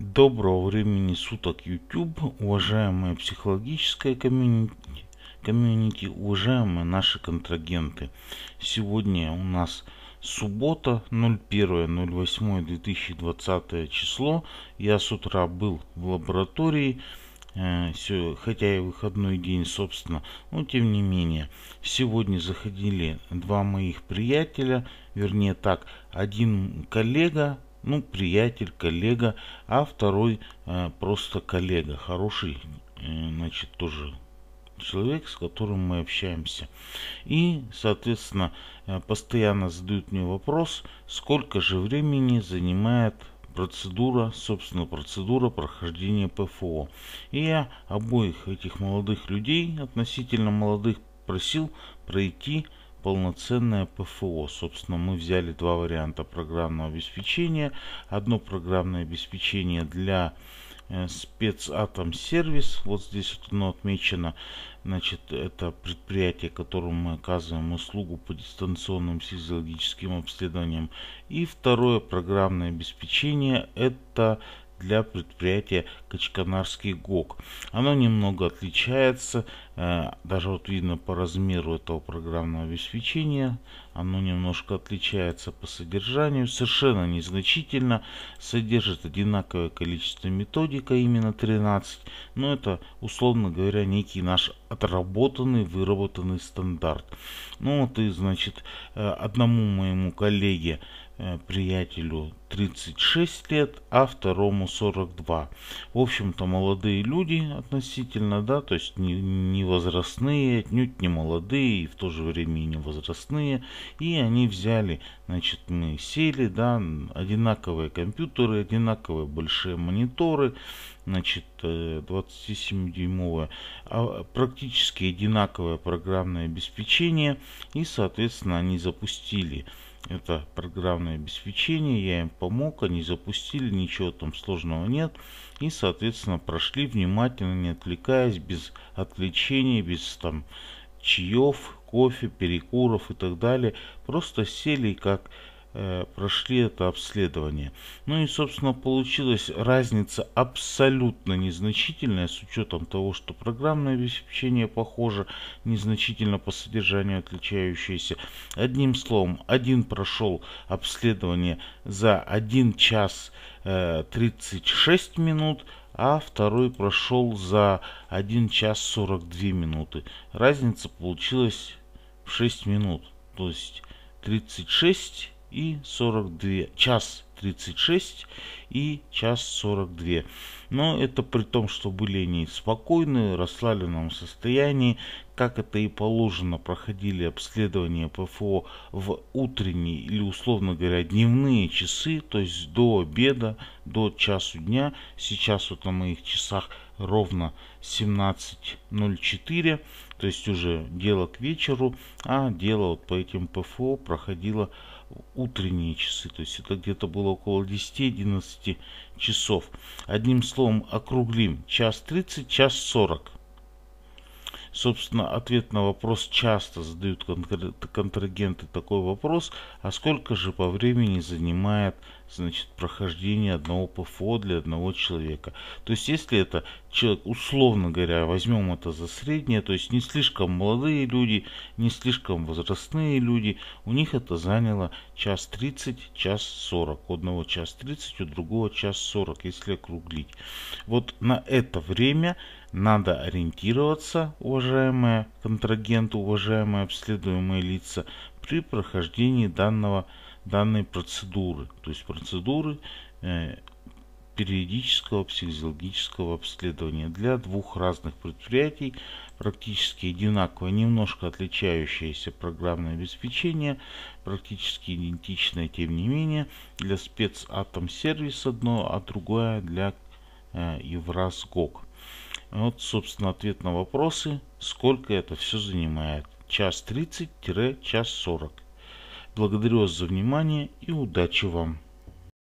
Доброго времени суток, YouTube, уважаемые психологическая комьюнити, комьюнити, уважаемые наши контрагенты. Сегодня у нас суббота, 01.08.2020 число. Я с утра был в лаборатории, э, хотя и выходной день, собственно, но тем не менее. Сегодня заходили два моих приятеля, вернее так, один коллега ну, приятель, коллега, а второй э, просто коллега, хороший, э, значит, тоже человек, с которым мы общаемся. И, соответственно, э, постоянно задают мне вопрос, сколько же времени занимает процедура, собственно, процедура прохождения ПФО. И я обоих этих молодых людей, относительно молодых, просил пройти полноценное ПФО. Собственно, мы взяли два варианта программного обеспечения. Одно программное обеспечение для э, спецатом сервис вот здесь вот оно отмечено значит это предприятие которому мы оказываем услугу по дистанционным физиологическим обследованиям и второе программное обеспечение это для предприятия Качканарский ГОК. Оно немного отличается, э, даже вот видно по размеру этого программного обеспечения, оно немножко отличается по содержанию, совершенно незначительно, содержит одинаковое количество методика, именно 13, но это, условно говоря, некий наш отработанный, выработанный стандарт. Ну вот и, значит, э, одному моему коллеге Э, приятелю 36 лет, а второму 42. В общем-то, молодые люди относительно, да, то есть не, не возрастные, отнюдь не молодые, и в то же время и не возрастные. И они взяли, значит, мы сели, да, одинаковые компьютеры, одинаковые большие мониторы, значит, 27-дюймовое, э, а, практически одинаковое программное обеспечение, и, соответственно, они запустили это программное обеспечение, я им помог, они запустили, ничего там сложного нет. И, соответственно, прошли внимательно, не отвлекаясь, без отвлечений, без там чаев, кофе, перекуров и так далее. Просто сели и как Э, прошли это обследование. Ну и, собственно, получилась разница абсолютно незначительная с учетом того, что программное обеспечение похоже, незначительно по содержанию отличающееся. Одним словом, один прошел обследование за 1 час 36 э, минут, а второй прошел за 1 час 42 минуты. Разница получилась в 6 минут, то есть 36 и 42, час 36 и час 42. Но это при том, что были они спокойны, в расслабленном состоянии, как это и положено, проходили обследование ПФО в утренние или, условно говоря, дневные часы, то есть до обеда, до часу дня. Сейчас вот на моих часах ровно 17.04. То есть уже дело к вечеру, а дело вот по этим ПФО проходило утренние часы. То есть это где-то было около 10-11 часов. Одним словом, округлим. Час 30, час 40. Собственно, ответ на вопрос часто задают контрагенты такой вопрос, а сколько же по времени занимает значит, прохождение одного ПФО для одного человека. То есть, если это человек, условно говоря, возьмем это за среднее, то есть не слишком молодые люди, не слишком возрастные люди, у них это заняло час 30, час 40. У одного час 30, у другого час 40, если округлить. Вот на это время надо ориентироваться, уважаемые контрагенты, уважаемые обследуемые лица, при прохождении данного, данной процедуры, то есть процедуры э, периодического психофизиологического обследования для двух разных предприятий, практически одинаково, немножко отличающееся программное обеспечение, практически идентичное, тем не менее, для спецатомсервис одно, а другое для э, Евразгок. Вот, собственно, ответ на вопросы, сколько это все занимает. Час 30-час 40. Благодарю вас за внимание и удачи вам!